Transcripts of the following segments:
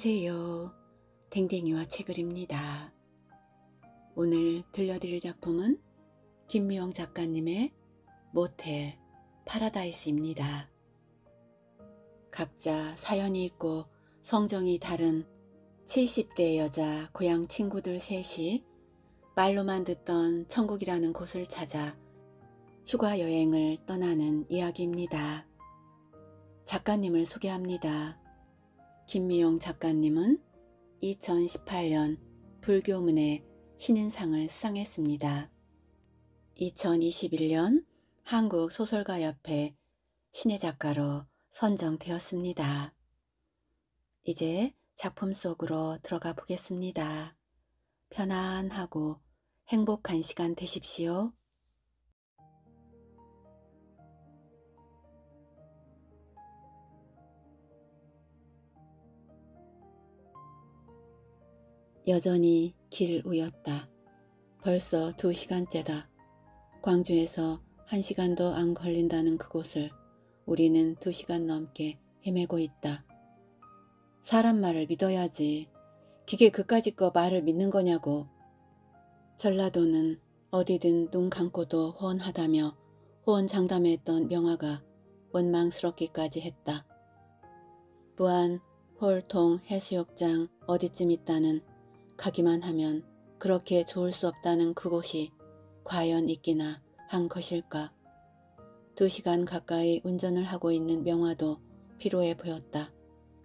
안녕하세요. 댕댕이와 책을입니다. 오늘 들려드릴 작품은 김미영 작가님의 모텔 파라다이스입니다. 각자 사연이 있고 성정이 다른 70대 여자 고향 친구들 셋이 말로만 듣던 천국이라는 곳을 찾아 휴가 여행을 떠나는 이야기입니다. 작가님을 소개합니다. 김미용 작가님은 2018년 불교문의 신인상을 수상했습니다. 2021년 한국소설가협회 신의 작가로 선정되었습니다. 이제 작품 속으로 들어가 보겠습니다. 편안하고 행복한 시간 되십시오. 여전히 길 우였다. 벌써 두 시간째다. 광주에서 한 시간도 안 걸린다는 그곳을 우리는 두 시간 넘게 헤매고 있다. 사람 말을 믿어야지. 기계 그까짓 거 말을 믿는 거냐고. 전라도는 어디든 눈 감고도 호언하다며 호언장담했던 명화가 원망스럽기까지 했다. 무한 홀통, 해수욕장 어디쯤 있다는 가기만 하면 그렇게 좋을 수 없다는 그곳이 과연 있기나 한 것일까. 두 시간 가까이 운전을 하고 있는 명화도 피로해 보였다.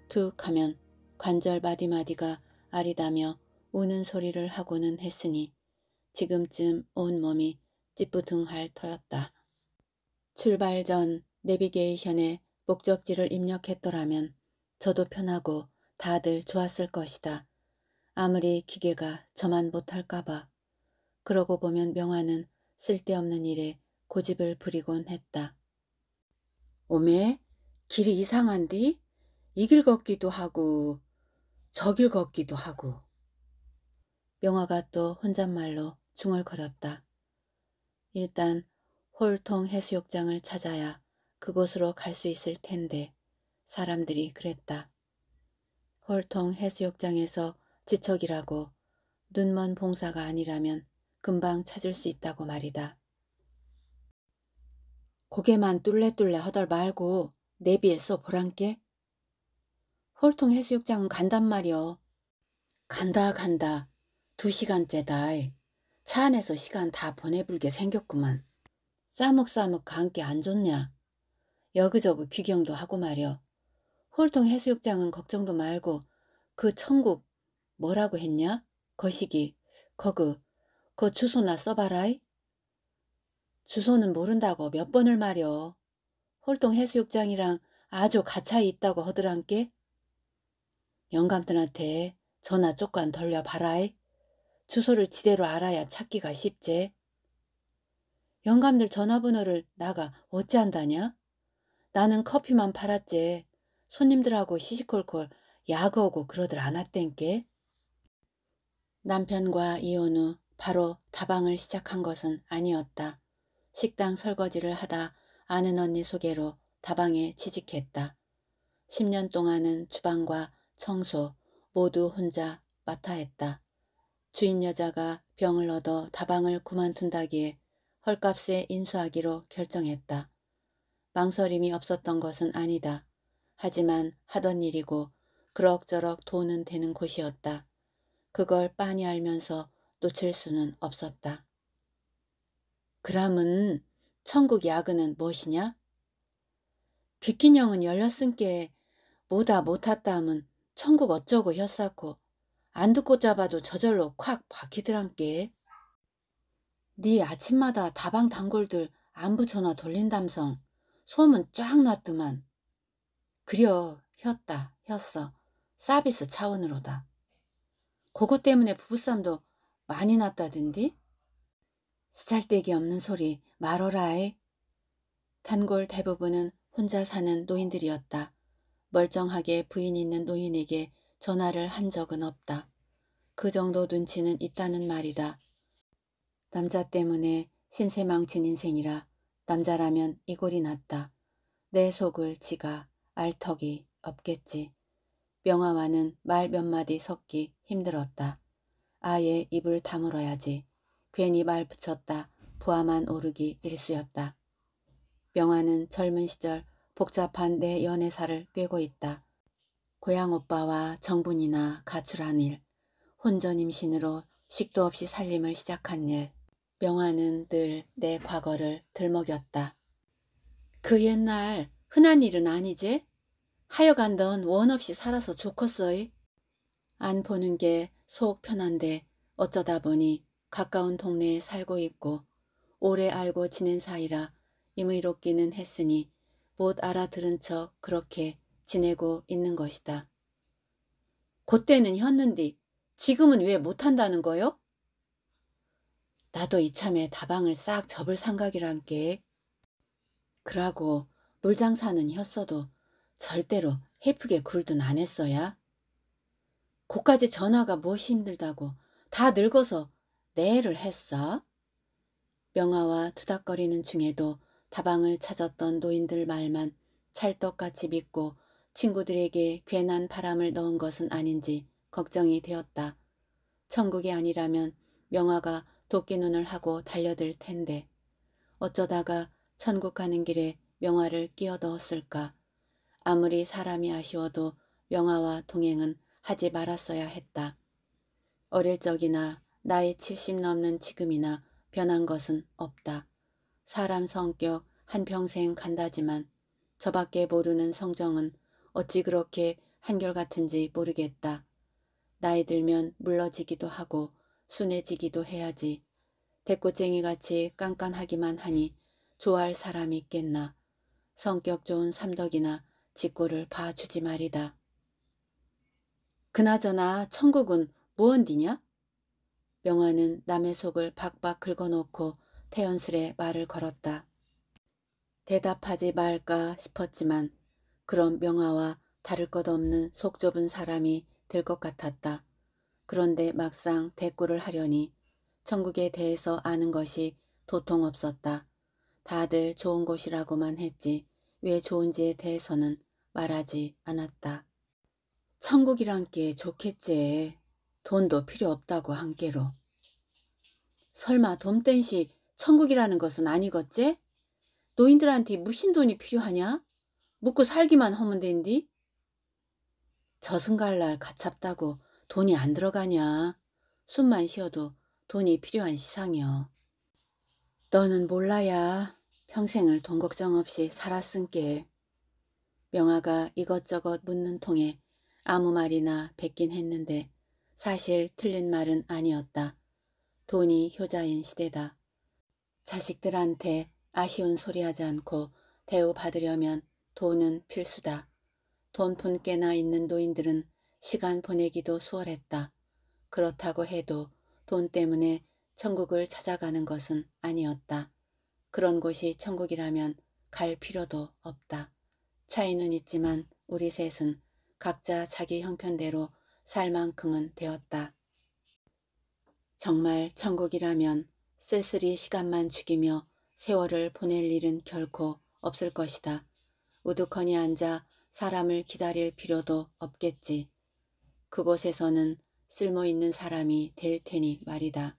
툭 하면 관절 마디마디가 아리다며 우는 소리를 하고는 했으니 지금쯤 온몸이 찌뿌둥할 터였다. 출발 전 내비게이션에 목적지를 입력했더라면 저도 편하고 다들 좋았을 것이다. 아무리 기계가 저만 못할까봐. 그러고 보면 명화는 쓸데없는 일에 고집을 부리곤 했다. 오메, 길이 이상한디? 이 길 걷기도 하고 저 길 걷기도 하고. 명화가 또 혼잣말로 중얼거렸다. 일단 홀통 해수욕장을 찾아야 그곳으로 갈 수 있을 텐데 사람들이 그랬다. 홀통 해수욕장에서 지척이라고 눈먼 봉사가 아니라면 금방 찾을 수 있다고 말이다. 고개만 뚫레뚫레 허덜 말고 내비에서 보란께. 홀통 해수욕장은 간단 말이여. 간다 간다. 두 시간째다. 차 안에서 시간 다 보내불게 생겼구만. 싸먹싸먹 감기 안 좋냐. 여기저기 귀경도 하고 말여. 홀통 해수욕장은 걱정도 말고 그 천국 뭐라고 했냐? 거시기, 거그, 거 주소나 써봐라이. 주소는 모른다고 몇 번을 말여. 홀동 해수욕장이랑 아주 가차이 있다고 허드란께. 영감들한테 전화 쪼깐 돌려봐라이. 주소를 지대로 알아야 찾기가 쉽제. 영감들 전화번호를 나가 어찌한다냐? 나는 커피만 팔았제. 손님들하고 시시콜콜 야구하고 그러들 안았댄께 남편과 이혼 후 바로 다방을 시작한 것은 아니었다. 식당 설거지를 하다 아는 언니 소개로 다방에 취직했다. 10년 동안은 주방과 청소 모두 혼자 맡아 했다. 주인 여자가 병을 얻어 다방을 그만둔다기에 헐값에 인수하기로 결정했다. 망설임이 없었던 것은 아니다. 하지만 하던 일이고 그럭저럭 돈은 되는 곳이었다. 그걸 빤히 알면서 놓칠 수는 없었다. 그람은 천국 야근은 무엇이냐? 귓기형은 열렸은께 뭐다 못탔다 하면 천국 어쩌고 혀쌓고 안 듣고 잡아도 저절로 콱 박히더란께. 네 아침마다 다방 단골들 안부 전화 돌린담성 소문 쫙 났더만. 그려 혔다 혔어 서비스 차원으로다. 그것 때문에 부부싸움도 많이 났다던디? 쓰잘데기 없는 소리 말어라에. 단골 대부분은 혼자 사는 노인들이었다. 멀쩡하게 부인 있는 노인에게 전화를 한 적은 없다. 그 정도 눈치는 있다는 말이다. 남자 때문에 신세 망친 인생이라 남자라면 이골이 났다. 내 속을 지가 알턱이 없겠지. 명화와는말몇 마디 섞기 힘들었다. 아예 입을 다물어야지. 괜히 말 붙였다. 부하만 오르기 일쑤였다. 명화는 젊은 시절 복잡한 내 연애사를 꿰고 있다. 고향 오빠와 정분이나 가출한 일, 혼전 임신으로 식도 없이 살림을 시작한 일, 명화는 늘 내 과거를 들먹였다. 그 옛날 흔한 일은 아니지? 하여간 넌원 없이 살아서 좋겠어이. 안 보는 게 속 편한데 어쩌다 보니 가까운 동네에 살고 있고 오래 알고 지낸 사이라 임의롭기는 했으니 못 알아들은 척 그렇게 지내고 있는 것이다. 그때는 혔는디 지금은 왜 못한다는 거요? 나도 이참에 다방을 싹 접을 생각이란게. 그러고 물장사는 혔어도 절대로 헤프게 굴든 안 했어야. 고까지 전화가 무엇이 뭐 힘들다고 다 늙어서 내를 했어? 명아와 투닥거리는 중에도 다방을 찾았던 노인들 말만 찰떡같이 믿고 친구들에게 괜한 바람을 넣은 것은 아닌지 걱정이 되었다. 천국이 아니라면 명화가 도끼눈을 하고 달려들 텐데 어쩌다가 천국 가는 길에 명화를 끼어 넣었을까. 아무리 사람이 아쉬워도 명화와 동행은 하지 말았어야 했다. 어릴 적이나 나이 70 넘는 지금이나 변한 것은 없다. 사람 성격 한평생 간다지만 저밖에 모르는 성정은 어찌 그렇게 한결같은지 모르겠다. 나이 들면 물러지기도 하고 순해지기도 해야지. 대꾸쟁이같이 깐깐하기만 하니 좋아할 사람이 있겠나. 성격 좋은 삼덕이나 직구를 봐주지 말이다. 그나저나 천국은 무언디냐? 명화는 남의 속을 박박 긁어놓고 태연스레 말을 걸었다. 대답하지 말까 싶었지만 그런 명화와 다를 것 없는 속 좁은 사람이 될 것 같았다. 그런데 막상 대꾸를 하려니 천국에 대해서 아는 것이 도통 없었다. 다들 좋은 곳이라고만 했지 왜 좋은지에 대해서는 말하지 않았다. 천국이란 게 좋겠지. 돈도 필요 없다고 한께로. 설마 돈댄시 천국이라는 것은 아니겠지? 노인들한테 무신 돈이 필요하냐? 묵고 살기만 하면 된디? 저승갈 날 가찹다고 돈이 안 들어가냐? 숨만 쉬어도 돈이 필요한 시상이여. 너는 몰라야 평생을 돈 걱정 없이 살았은게 명아가 이것저것 묻는 통에 아무 말이나 뱉긴 했는데 사실 틀린 말은 아니었다. 돈이 효자인 시대다. 자식들한테 아쉬운 소리 하지 않고 대우받으려면 돈은 필수다. 돈푼 께나 있는 노인들은 시간 보내기도 수월했다. 그렇다고 해도 돈 때문에 천국을 찾아가는 것은 아니었다. 그런 곳이 천국이라면 갈 필요도 없다. 차이는 있지만 우리 셋은 각자 자기 형편대로 살 만큼은 되었다. 정말 천국이라면 쓸쓸히 시간만 죽이며 세월을 보낼 일은 결코 없을 것이다. 우두커니 앉아 사람을 기다릴 필요도 없겠지. 그곳에서는 쓸모있는 사람이 될 테니 말이다.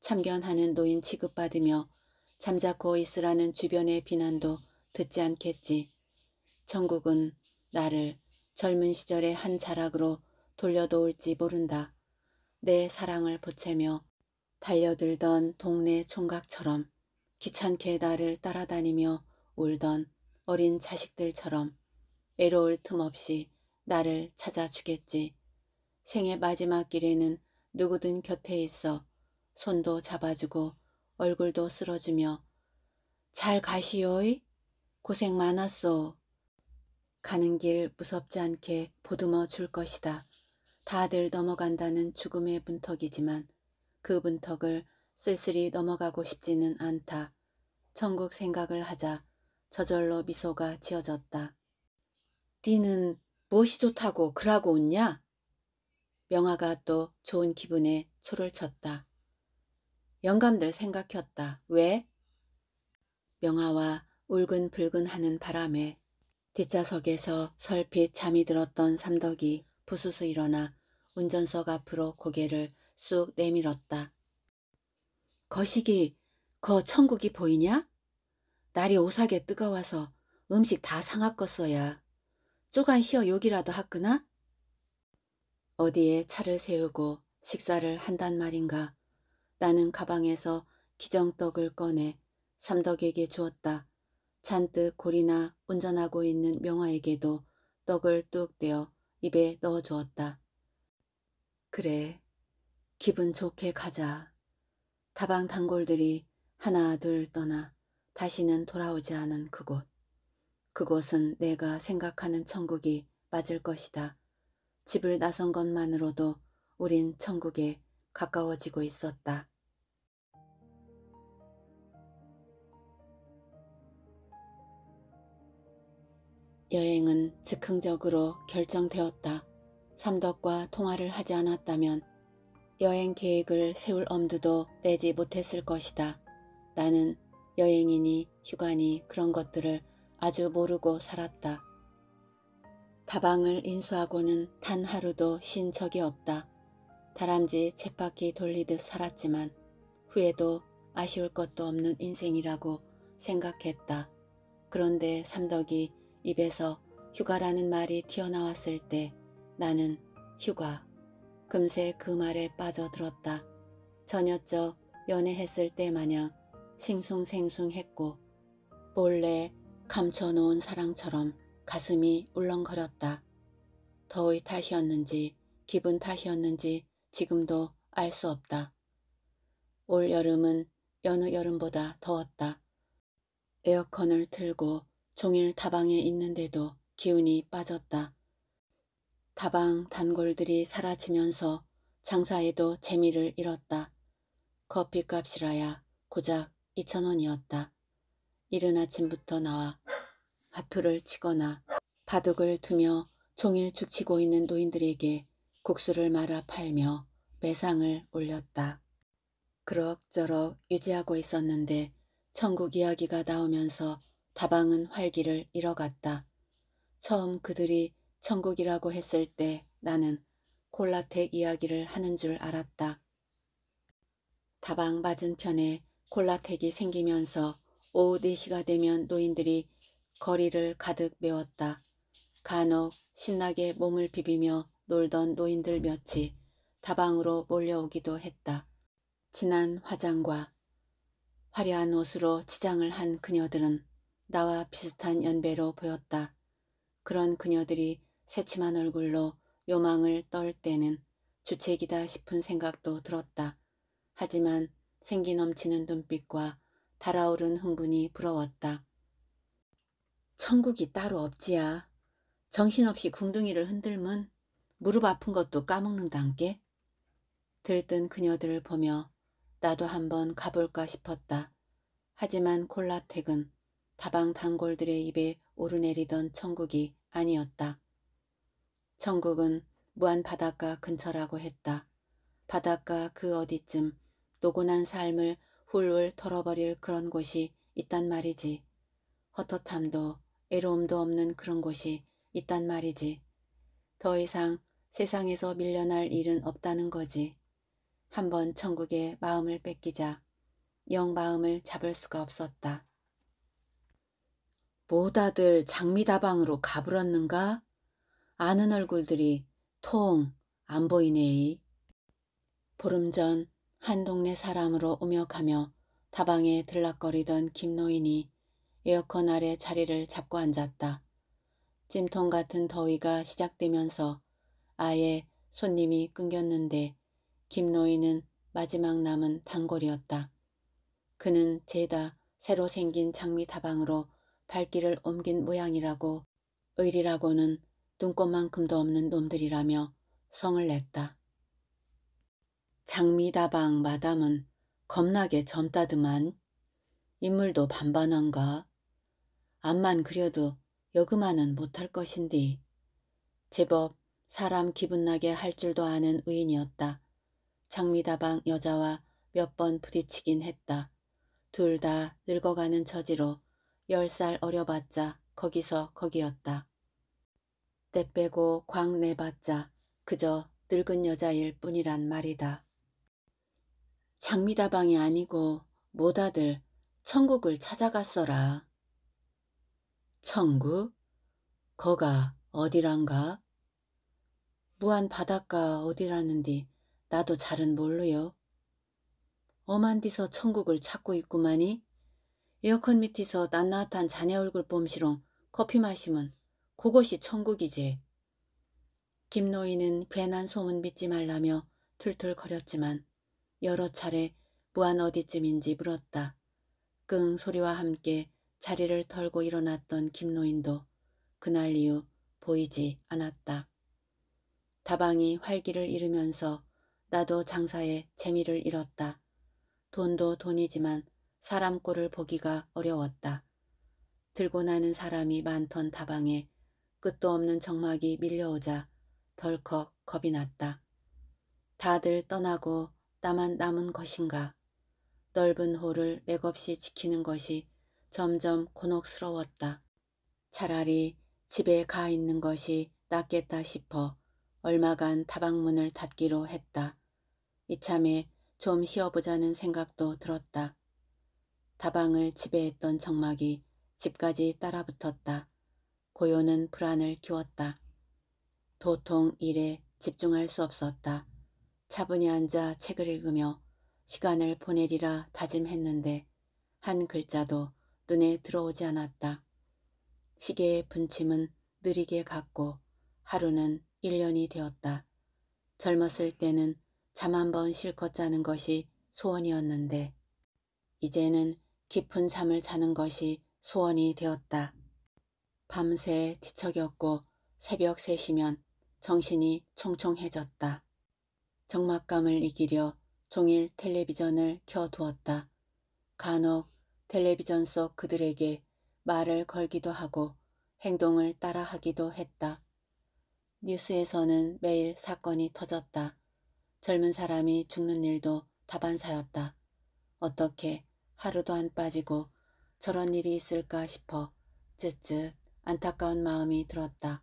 참견하는 노인 취급받으며 잠자코 있으라는 주변의 비난도 듣지 않겠지. 천국은 나를 젊은 시절의 한 자락으로 돌려놓을지 모른다. 내 사랑을 보채며 달려들던 동네 총각처럼 귀찮게 나를 따라다니며 울던 어린 자식들처럼 애로울 틈 없이 나를 찾아주겠지. 생의 마지막 길에는 누구든 곁에 있어 손도 잡아주고 얼굴도 쓰러지며 잘 가시오이? 고생 많았소. 가는 길 무섭지 않게 보듬어 줄 것이다. 다들 넘어간다는 죽음의 문턱이지만 그 문턱을 쓸쓸히 넘어가고 싶지는 않다. 천국 생각을 하자 저절로 미소가 지어졌다. 니는 무엇이 좋다고 그러고 웃냐? 명아가 또 좋은 기분에 초를 쳤다. 영감들 생각했다. 왜? 명아와 울근 불근 하는 바람에 뒷좌석에서 설핏 잠이 들었던 삼덕이 부스스 일어나 운전석 앞으로 고개를 쑥 내밀었다. 거시기, 거 천국이 보이냐? 날이 오사게 뜨거워서 음식 다 상하껐어야. 쪼간 쉬어 욕이라도 하끄나? 어디에 차를 세우고 식사를 한단 말인가 나는 가방에서 기정떡을 꺼내 삼덕에게 주었다. 잔뜩 고리나 운전하고 있는 명화에게도 떡을 뚝 떼어 입에 넣어 주었다. 그래, 기분 좋게 가자. 다방 단골들이 하나 둘 떠나 다시는 돌아오지 않은 그곳. 그곳은 내가 생각하는 천국이 맞을 것이다. 집을 나선 것만으로도 우린 천국에 가까워지고 있었다. 여행은 즉흥적으로 결정되었다. 삼덕과 통화를 하지 않았다면 여행 계획을 세울 엄두도 내지 못했을 것이다. 나는 여행이니 휴가니 그런 것들을 아주 모르고 살았다. 다방을 인수하고는 단 하루도 쉰 적이 없다. 다람쥐 쳇바퀴 돌리듯 살았지만 후회도 아쉬울 것도 없는 인생이라고 생각했다. 그런데 삼덕이 입에서 휴가라는 말이 튀어나왔을 때 나는 휴가. 금세 그 말에 빠져들었다. 전혀적 연애했을 때 마냥 싱숭생숭했고 몰래 감춰놓은 사랑처럼 가슴이 울렁거렸다. 더위 탓이었는지 기분 탓이었는지 지금도 알 수 없다. 올 여름은 여느 여름보다 더웠다. 에어컨을 틀고 종일 다방에 있는데도 기운이 빠졌다. 다방 단골들이 사라지면서 장사에도 재미를 잃었다. 커피값이라야 고작 2천원이었다. 이른 아침부터 나와 화투를 치거나 바둑을 두며 종일 죽치고 있는 노인들에게 국수를 말아 팔며 매상을 올렸다. 그럭저럭 유지하고 있었는데 천국 이야기가 나오면서 다방은 활기를 잃어갔다. 처음 그들이 천국이라고 했을 때 나는 콜라텍 이야기를 하는 줄 알았다. 다방 맞은편에 콜라텍이 생기면서 오후 4시가 되면 노인들이 거리를 가득 메웠다. 간혹 신나게 몸을 비비며 놀던 노인들 몇이 다방으로 몰려오기도 했다. 진한 화장과 화려한 옷으로 치장을 한 그녀들은 나와 비슷한 연배로 보였다. 그런 그녀들이 새침한 얼굴로 요망을 떨 때는 주책이다 싶은 생각도 들었다. 하지만 생기 넘치는 눈빛과 달아오른 흥분이 부러웠다. 천국이 따로 없지야. 정신없이 궁둥이를 흔들면 무릎 아픈 것도 까먹는단께. 들뜬 그녀들을 보며 나도 한번 가볼까 싶었다. 하지만 콜라텍은 다방 단골들의 입에 오르내리던 천국이 아니었다. 천국은 무한 바닷가 근처라고 했다. 바닷가 그 어디쯤 노곤한 삶을 훌훌 털어버릴 그런 곳이 있단 말이지. 헛헛함도 애로움도 없는 그런 곳이 있단 말이지. 더 이상 세상에서 밀려날 일은 없다는 거지. 한번 천국에 마음을 뺏기자 영 마음을 잡을 수가 없었다. 뭐다들 장미다방으로 가불었는가? 아는 얼굴들이 통 안 보이네이. 보름 전 한 동네 사람으로 오며 가며 다방에 들락거리던 김노인이 에어컨 아래 자리를 잡고 앉았다. 찜통 같은 더위가 시작되면서 아예 손님이 끊겼는데 김노인은 마지막 남은 단골이었다. 그는 죄다 새로 생긴 장미 다방으로 발길을 옮긴 모양이라고 의리라고는 눈꽃만큼도 없는 놈들이라며 성을 냈다. 장미다방 마담은 겁나게 젊다드만 인물도 반반한가 암만 그려도 여그만은 못할 것인디 제법 사람 기분 나게 할 줄도 아는 의인이었다. 장미다방 여자와 몇 번 부딪히긴 했다. 둘 다 늙어가는 처지로 열 살 어려봤자 거기서 거기였다. 때 빼고 광 내봤자 그저 늙은 여자일 뿐이란 말이다. 장미다방이 아니고 모다들 천국을 찾아갔어라. 천국? 거가 어디란가? 무한 바닷가 어디라는디 나도 잘은 몰르요 엄한 디서 천국을 찾고 있구만이 에어컨 밑에서 낱낱한 자네 얼굴 봄시롱 커피 마시면 그것이 천국이지. 김노인은 괜한 소문 믿지 말라며 툴툴거렸지만 여러 차례 무한 어디쯤인지 물었다. 끙 소리와 함께 자리를 털고 일어났던 김노인도 그날 이후 보이지 않았다. 다방이 활기를 잃으면서 나도 장사에 재미를 잃었다. 돈도 돈이지만 사람 꼴을 보기가 어려웠다. 들고 나는 사람이 많던 다방에 끝도 없는 정막이 밀려오자 덜컥 겁이 났다. 다들 떠나고 나만 남은 것인가. 넓은 홀을 맥없이 지키는 것이 점점 곤혹스러웠다. 차라리 집에 가 있는 것이 낫겠다 싶어 얼마간 다방문을 닫기로 했다. 이참에 좀 쉬어보자는 생각도 들었다. 다방을 지배했던 정막이 집까지 따라붙었다. 고요는 불안을 키웠다. 도통 일에 집중할 수 없었다. 차분히 앉아 책을 읽으며 시간을 보내리라 다짐했는데 한 글자도 눈에 들어오지 않았다. 시계의 분침은 느리게 갔고 하루는 1년이 되었다. 젊었을 때는 잠 한 번 실컷 자는 것이 소원이었는데 이제는 깊은 잠을 자는 것이 소원이 되었다. 밤새 뒤척였고 새벽 3시면 정신이 총총해졌다. 적막감을 이기려 종일 텔레비전을 켜두었다. 간혹 텔레비전 속 그들에게 말을 걸기도 하고 행동을 따라하기도 했다. 뉴스에서는 매일 사건이 터졌다. 젊은 사람이 죽는 일도 다반사였다. 어떻게 하루도 안 빠지고 저런 일이 있을까 싶어 쯧쯧 안타까운 마음이 들었다.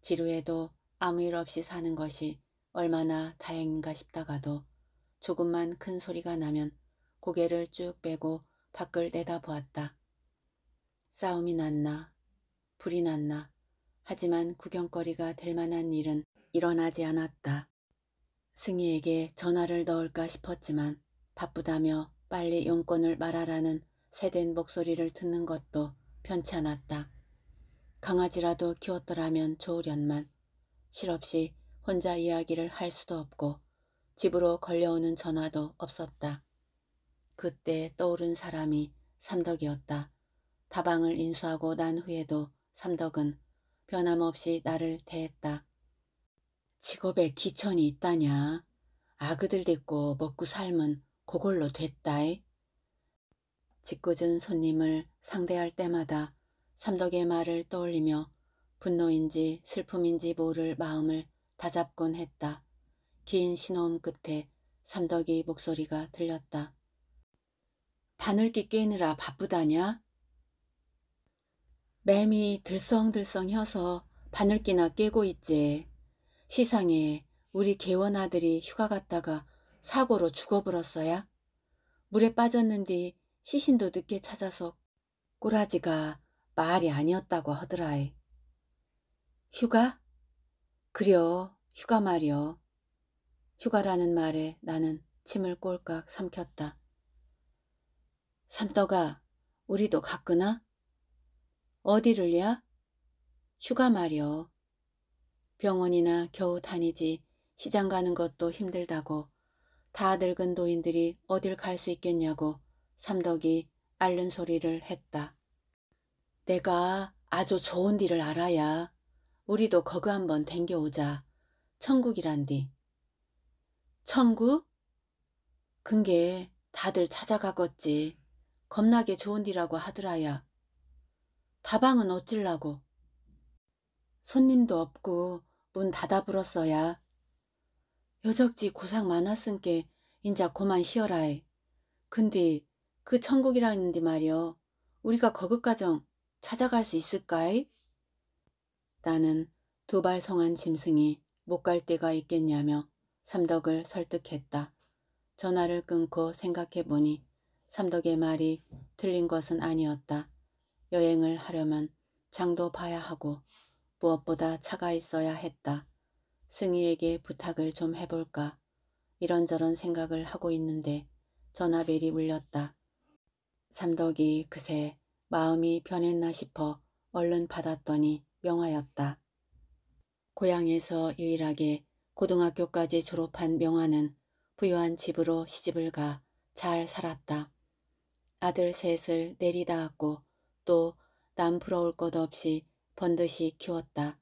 지루해도 아무 일 없이 사는 것이 얼마나 다행인가 싶다가도 조금만 큰 소리가 나면 고개를 쭉 빼고 밖을 내다보았다. 싸움이 났나, 불이 났나, 하지만 구경거리가 될 만한 일은 일어나지 않았다. 승희에게 전화를 넣을까 싶었지만 바쁘다며 빨리 용건을 말하라는 새된 목소리를 듣는 것도 편치 않았다. 강아지라도 키웠더라면 좋으련만 실없이 혼자 이야기를 할 수도 없고 집으로 걸려오는 전화도 없었다. 그때 떠오른 사람이 삼덕이었다. 다방을 인수하고 난 후에도 삼덕은 변함없이 나를 대했다. 직업에 기천이 있다냐. 아그들 데리고 먹고 삶은 그걸로 됐다이. 짓궂은 손님을 상대할 때마다 삼덕의 말을 떠올리며 분노인지 슬픔인지 모를 마음을 다잡곤 했다. 긴 신호음 끝에 삼덕이 목소리가 들렸다. 바늘기 깨느라 바쁘다냐? 뱀이 들성들성 혀서 바늘기나 깨고 있지. 시상에 우리 개원 아들이 휴가 갔다가 사고로 죽어버렸어야. 물에 빠졌는디 시신도 늦게 찾아서 꾸라지가 말이 아니었다고 하더라이. 휴가? 그려 휴가 말이여. 휴가라는 말에 나는 침을 꼴깍 삼켰다. 삼떡아, 우리도 갔구나? 어디를야? 휴가 말여. 병원이나 겨우 다니지 시장 가는 것도 힘들다고 다 늙은 노인들이 어딜 갈 수 있겠냐고 삼덕이 앓는 소리를 했다. 내가 아주 좋은 일을 알아야 우리도 거그 한번 댕겨오자. 천국이란디. 천국? 근게 다들 찾아가겄지. 겁나게 좋은 디라고 하더라야. 다방은 어찔라고. 손님도 없고 문 닫아 불었어야. 여적지 고상 많았은께 인자 고만 쉬어라해. 근데 그 천국이라는데 말이여 우리가 거극가정 찾아갈 수 있을까이? 나는 두발 성한 짐승이 못 갈 데가 있겠냐며 삼덕을 설득했다. 전화를 끊고 생각해보니 삼덕의 말이 틀린 것은 아니었다. 여행을 하려면 장도 봐야 하고 무엇보다 차가 있어야 했다. 승희에게 부탁을 좀 해볼까. 이런저런 생각을 하고 있는데 전화벨이 울렸다. 삼덕이 그새 마음이 변했나 싶어 얼른 받았더니 명화였다. 고향에서 유일하게 고등학교까지 졸업한 명화는 부유한 집으로 시집을 가 잘 살았다. 아들 셋을 내리다았고 또남 부러울 것 없이 번듯이 키웠다.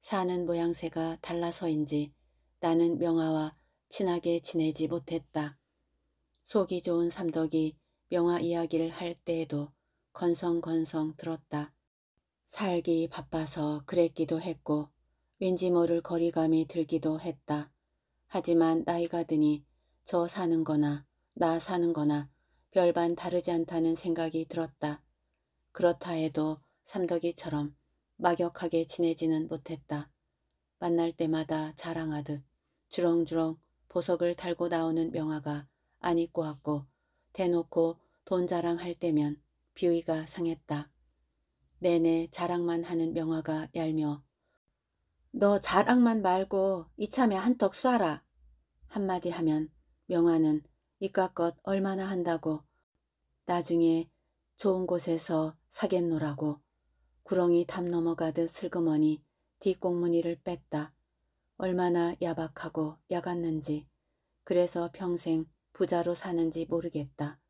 사는 모양새가 달라서인지 나는 명아와 친하게 지내지 못했다. 속이 좋은 삼덕이 명아 이야기를 할 때에도 건성건성 들었다. 살기 바빠서 그랬기도 했고 왠지 모를 거리감이 들기도 했다. 하지만 나이가 드니 저 사는 거나 나 사는 거나 별반 다르지 않다는 생각이 들었다. 그렇다 해도 삼덕이처럼 막역하게 지내지는 못했다. 만날 때마다 자랑하듯 주렁주렁 보석을 달고 나오는 명화가 안 입고 왔고 대놓고 돈 자랑할 때면 비위가 상했다. 내내 자랑만 하는 명화가 얄며 너 자랑만 말고 이참에 한턱 쏴라 한마디 하면 명화는 이깟것 얼마나 한다고 나중에 좋은 곳에서 사겠노라고 구렁이 담 넘어가듯 슬그머니 뒷공무니를 뺐다. 얼마나 야박하고 야갔는지 그래서 평생 부자로 사는지 모르겠다.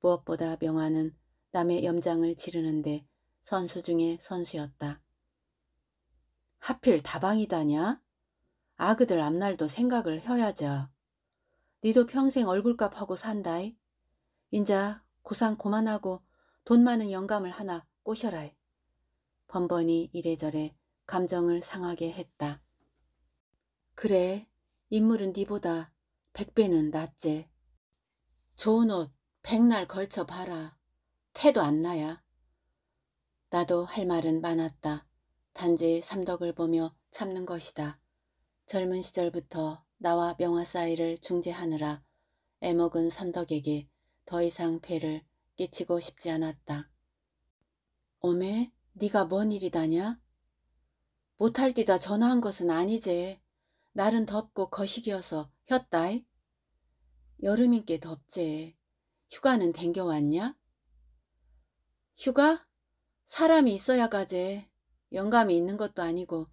무엇보다 명화는 남의 염장을 지르는데 선수 중에 선수였다. 하필 다방이다냐? 아그들 앞날도 생각을 해야죠. 니도 평생 얼굴값하고 산다이. 인자 고상 고만하고 돈 많은 영감을 하나 꼬셔라. 번번이 이래저래 감정을 상하게 했다. 그래, 인물은 니보다 백배는 낫지. 좋은 옷 백날 걸쳐 봐라. 태도 안 나야. 나도 할 말은 많았다. 단지 삼덕을 보며 참는 것이다. 젊은 시절부터 나와 명화 사이를 중재하느라 애먹은 삼덕에게 더 이상 배를 끼치고 싶지 않았다. 어메, 네가 뭔 일이다냐? 못할디다 전화한 것은 아니제. 날은 덥고 거시기여서 혔다이. 여름인께 덥제. 휴가는 댕겨왔냐? 휴가? 사람이 있어야 가제. 영감이 있는 것도 아니고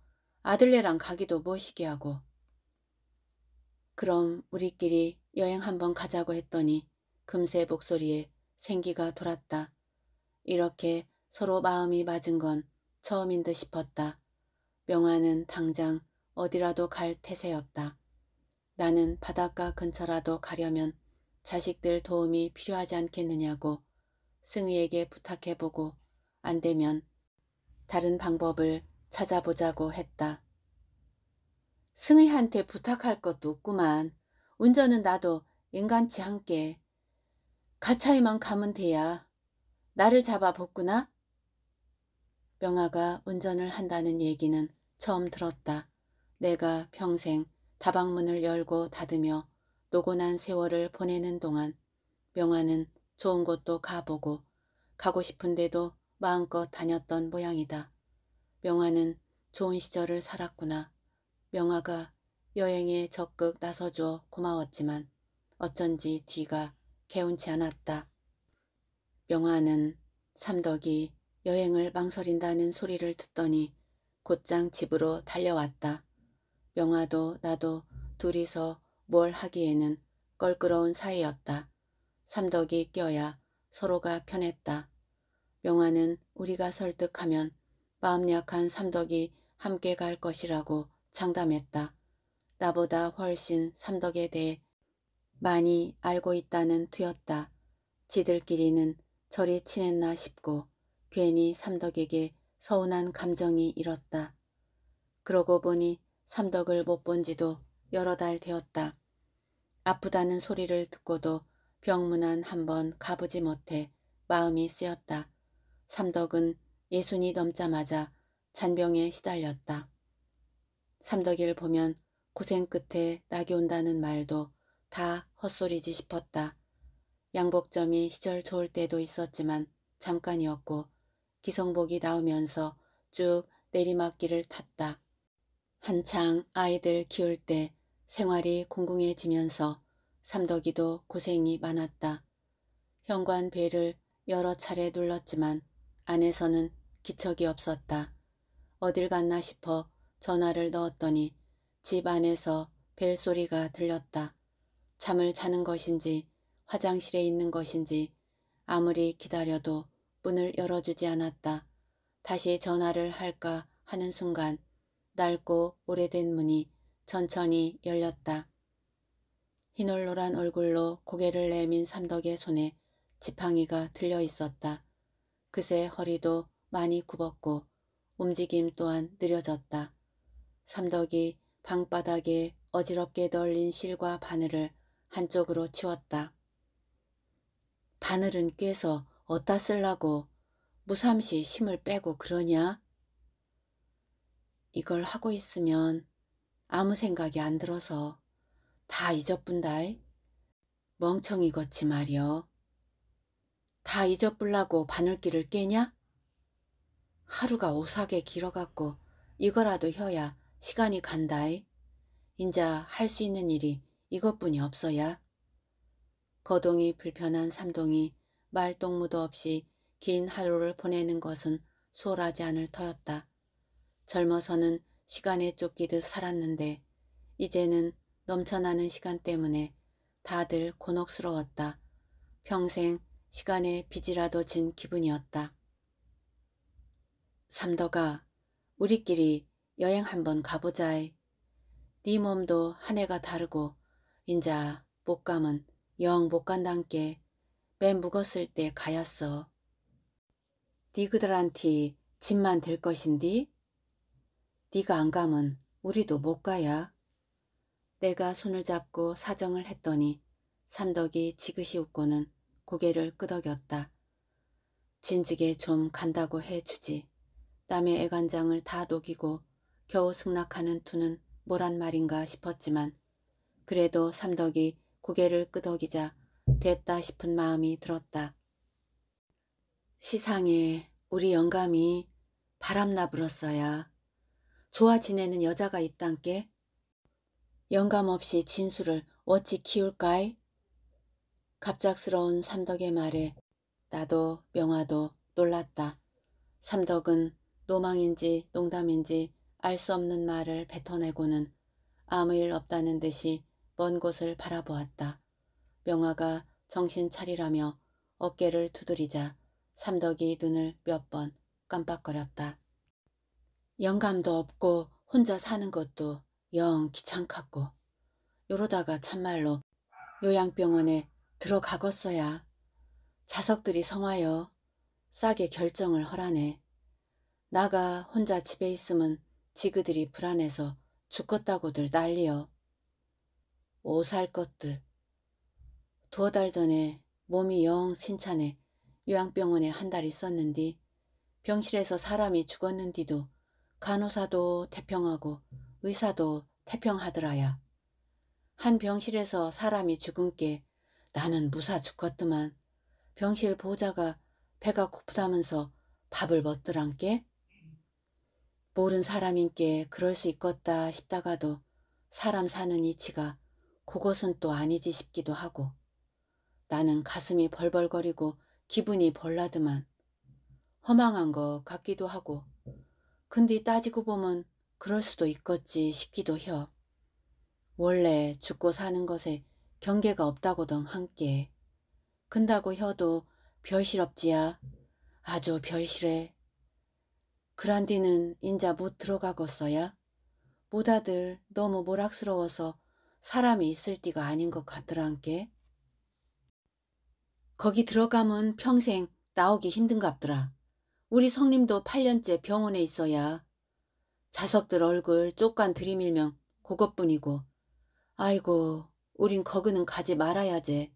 아들네랑 가기도 멋시게 하고. 그럼 우리끼리 여행 한번 가자고 했더니 금세 목소리에 생기가 돌았다. 이렇게 서로 마음이 맞은 건 처음인 듯 싶었다. 명화는 당장 어디라도 갈 태세였다. 나는 바닷가 근처라도 가려면 자식들 도움이 필요하지 않겠느냐고 승희에게 부탁해보고 안 되면 다른 방법을 찾아보자고 했다. 승희한테 부탁할 것도 없구만. 운전은 나도 인간치 함께 가차이만 가면 돼야 나를 잡아 벗구나? 명아가 운전을 한다는 얘기는 처음 들었다. 내가 평생 다방문을 열고 닫으며 노곤한 세월을 보내는 동안 명아는 좋은 곳도 가보고 가고 싶은데도 마음껏 다녔던 모양이다. 명아는 좋은 시절을 살았구나. 명아가 여행에 적극 나서줘 고마웠지만 어쩐지 뒤가 개운치 않았다. 명화는 삼덕이 여행을 망설인다는 소리를 듣더니 곧장 집으로 달려왔다. 명화도 나도 둘이서 뭘 하기에는 껄끄러운 사이였다. 삼덕이 껴야 서로가 편했다. 명화는 우리가 설득하면 마음 약한 삼덕이 함께 갈 것이라고 장담했다. 나보다 훨씬 삼덕에 대해 많이 알고 있다는 투였다. 지들끼리는 저리 친했나 싶고 괜히 삼덕에게 서운한 감정이 일었다. 그러고 보니 삼덕을 못 본 지도 여러 달 되었다. 아프다는 소리를 듣고도 병문안 한 번 가보지 못해 마음이 쓰였다. 삼덕은 예순이 넘자마자 잔병에 시달렸다. 삼덕이를 보면 고생 끝에 낙이 온다는 말도 다 헛소리지 싶었다. 양복점이 시절 좋을 때도 있었지만 잠깐이었고 기성복이 나오면서 쭉 내리막길을 탔다. 한창 아이들 키울 때 생활이 공공해지면서 삼덕이도 고생이 많았다. 현관 벨을 여러 차례 눌렀지만 안에서는 기척이 없었다. 어딜 갔나 싶어 전화를 넣었더니 집 안에서 벨 소리가 들렸다. 잠을 자는 것인지 화장실에 있는 것인지 아무리 기다려도 문을 열어주지 않았다. 다시 전화를 할까 하는 순간 낡고 오래된 문이 천천히 열렸다. 희놀노란 얼굴로 고개를 내민 삼덕의 손에 지팡이가 들려 있었다. 그새 허리도 많이 굽었고 움직임 또한 느려졌다. 삼덕이 방바닥에 어지럽게 널린 실과 바늘을 한쪽으로 치웠다. 바늘은 꿰서 어따 쓸라고 무삼시 심을 빼고 그러냐? 이걸 하고 있으면 아무 생각이 안 들어서 다 잊어뿐다이. 멍청이 거치 말이여. 다 잊어뿔라고 바늘길을 깨냐? 하루가 오사게 길어갖고 이거라도 혀야 시간이 간다이. 인자 할 수 있는 일이 이것뿐이 없어야 거동이 불편한 삼동이 말동무도 없이 긴 하루를 보내는 것은 수월하지 않을 터였다. 젊어서는 시간에 쫓기듯 살았는데 이제는 넘쳐나는 시간 때문에 다들 곤혹스러웠다. 평생 시간에 빚이라도 진 기분이었다. 삼더가 우리끼리 여행 한번 가보자해네 몸도 한 해가 다르고 인자 못 감은 영못 간단께 맨 묵었을 때 가였어. 니그들한테 집만 될 것인디? 니가 안 가면 우리도 못 가야. 내가 손을 잡고 사정을 했더니 삼덕이 지그시 웃고는 고개를 끄덕였다. 진즉에 좀 간다고 해주지. 남의 애간장을 다 녹이고 겨우 승낙하는 투는 뭐란 말인가 싶었지만 그래도 삼덕이 고개를 끄덕이자 됐다 싶은 마음이 들었다. 시상에 우리 영감이 바람나 불었어야 좋아 지내는 여자가 있단께 영감 없이 진수를 어찌 키울까이? 갑작스러운 삼덕의 말에 나도 명화도 놀랐다. 삼덕은 노망인지 농담인지 알 수 없는 말을 뱉어내고는 아무 일 없다는 듯이 먼 곳을 바라보았다. 명화가 정신 차리라며 어깨를 두드리자 삼덕이 눈을 몇 번 깜빡거렸다. 영감도 없고 혼자 사는 것도 영 귀찮겠고 요러다가 참말로 요양병원에 들어가겄어야 자석들이 성하여 싸게 결정을 허라네. 나가 혼자 집에 있으면 지그들이 불안해서 죽겠다고들 난리여. 오살 것들. 두어 달 전에 몸이 영 신찬해 요양병원에 한 달 있었는디 병실에서 사람이 죽었는디도 간호사도 태평하고 의사도 태평하더라야. 한 병실에서 사람이 죽은 게 나는 무사 죽었더만 병실 보자가 호 배가 고프다면서 밥을 먹더란께 모른 사람인께 그럴 수 있겠다 싶다가도 사람 사는 이치가 그것은 또 아니지 싶기도 하고 나는 가슴이 벌벌거리고 기분이 벌라드만 허망한 것 같기도 하고 근데 따지고 보면 그럴 수도 있겠지 싶기도 혀. 원래 죽고 사는 것에 경계가 없다고던 함께 근다고 혀도 별실없지야 아주 별실해. 그란디는 인자 못 들어가겠어야? 모다들 너무 모락스러워서 사람이 있을 띠가 아닌 것 같더란께. 거기 들어가면 평생 나오기 힘든갑더라. 우리 성님도 8년째 병원에 있어야 자석들 얼굴 쪼깐 들이밀면 그것뿐이고 아이고 우린 거그는 가지 말아야지.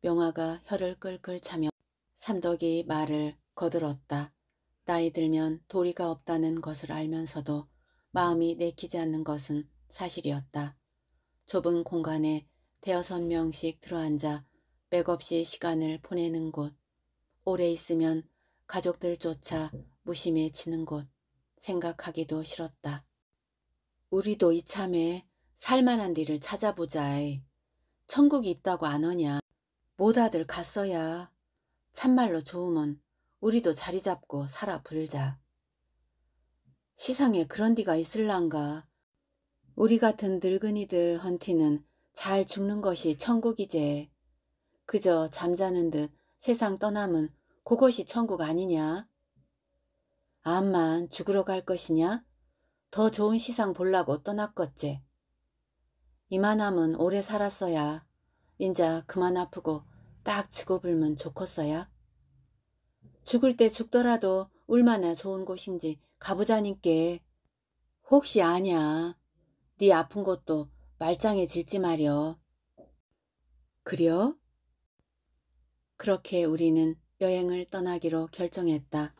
명화가 혀를 끌끌 차며 삼덕이 말을 거들었다. 나이 들면 도리가 없다는 것을 알면서도 마음이 내키지 않는 것은 사실이었다. 좁은 공간에 대여섯 명씩 들어앉아 맥없이 시간을 보내는 곳, 오래 있으면 가족들조차 무심해지는 곳, 생각하기도 싫었다. 우리도 이참에 살만한 데를 찾아보자 천국이 있다고 안 오냐. 뭐다들 갔어야. 참말로 좋으면 우리도 자리 잡고 살아 불자. 시상에 그런 데가 있을란가. 우리 같은 늙은이들 헌티는 잘 죽는 것이 천국이제. 그저 잠자는 듯 세상 떠남은 그것이 천국 아니냐? 암만 죽으러 갈 것이냐? 더 좋은 시상 볼라고 떠났겠제. 이만하면 오래 살았어야 인자 그만 아프고 딱 치고 불면 좋겠어야. 죽을 때 죽더라도 얼마나 좋은 곳인지 가부자님께 혹시 아냐 네 아픈 것도 말짱해질지 말여. 그려? 그렇게 우리는 여행을 떠나기로 결정했다.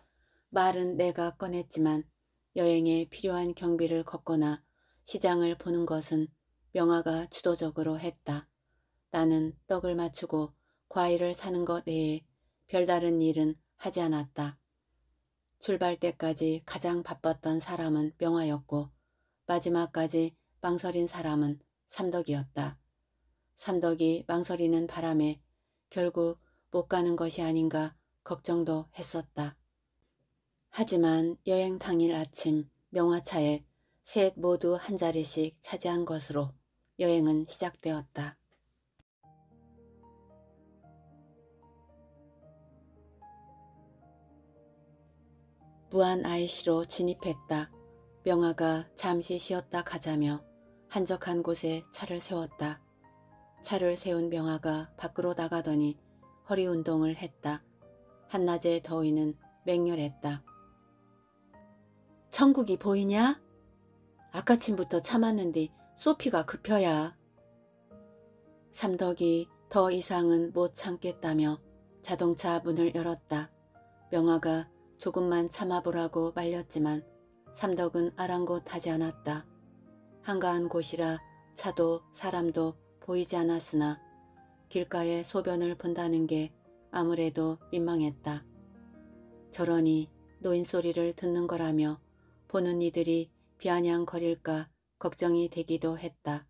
말은 내가 꺼냈지만 여행에 필요한 경비를 걷거나 시장을 보는 것은 명화가 주도적으로 했다. 나는 떡을 맞추고 과일을 사는 것 외에 별다른 일은 하지 않았다. 출발 때까지 가장 바빴던 사람은 명화였고 마지막까지 망설인 사람은 삼덕이었다. 삼덕이 망설이는 바람에 결국 못 가는 것이 아닌가 걱정도 했었다. 하지만 여행 당일 아침 명화차에 셋 모두 한 자리씩 차지한 것으로 여행은 시작되었다. 무한 아이 c 로 진입했다. 명화가 잠시 쉬었다 가자며 한적한 곳에 차를 세웠다. 차를 세운 명아가 밖으로 나가더니 허리 운동을 했다. 한낮의 더위는 맹렬했다. 천국이 보이냐? 아까침부터 참았는데 소피가 급혀야. 삼덕이 더 이상은 못 참겠다며 자동차 문을 열었다. 명아가 조금만 참아보라고 말렸지만 삼덕은 아랑곳하지 않았다. 한가한 곳이라 차도 사람도 보이지 않았으나 길가에 소변을 본다는 게 아무래도 민망했다. 저러니 노인 소리를 듣는 거라며 보는 이들이 비아냥거릴까 걱정이 되기도 했다.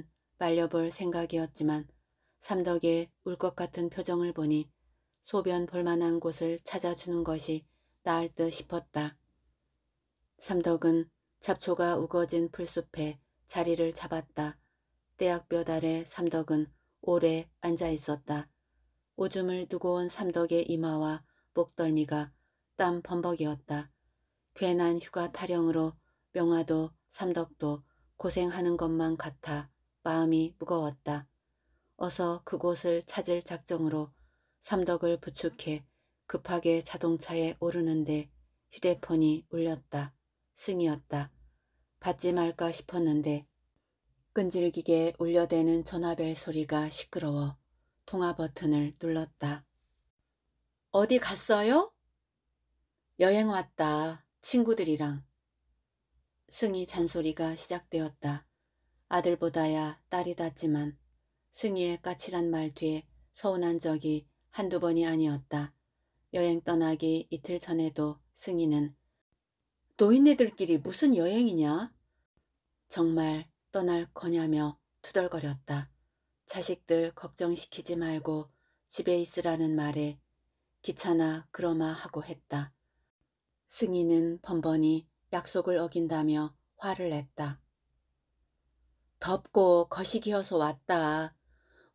처음에는 말려볼 생각이었지만 삼덕의 울 것 같은 표정을 보니 소변 볼만한 곳을 찾아주는 것이 나을 듯 싶었다. 삼덕은 잡초가 우거진 풀숲에 자리를 잡았다. 떼약볕 아래 삼덕은 오래 앉아 있었다. 오줌을 두고 온 삼덕의 이마와 목덜미가 땀 범벅이었다. 괜한 휴가 타령으로 명화도 삼덕도 고생하는 것만 같아 마음이 무거웠다. 어서 그곳을 찾을 작정으로 삼덕을 부축해 급하게 자동차에 오르는데 휴대폰이 울렸다. 승이었다. 받지 말까 싶었는데 끈질기게 울려대는 전화벨 소리가 시끄러워 통화 버튼을 눌렀다. 어디 갔어요? 여행 왔다. 친구들이랑. 승희 잔소리가 시작되었다. 아들보다야 딸이 닿지만 승희의 까칠한 말 뒤에 서운한 적이 한두 번이 아니었다. 여행 떠나기 이틀 전에도 승희는 노인네들끼리 무슨 여행이냐? 정말 떠날 거냐며 투덜거렸다. 자식들 걱정시키지 말고 집에 있으라는 말에 귀찮아 그러마 하고 했다. 승희는 번번이 약속을 어긴다며 화를 냈다. 덥고 거시기어서 왔다.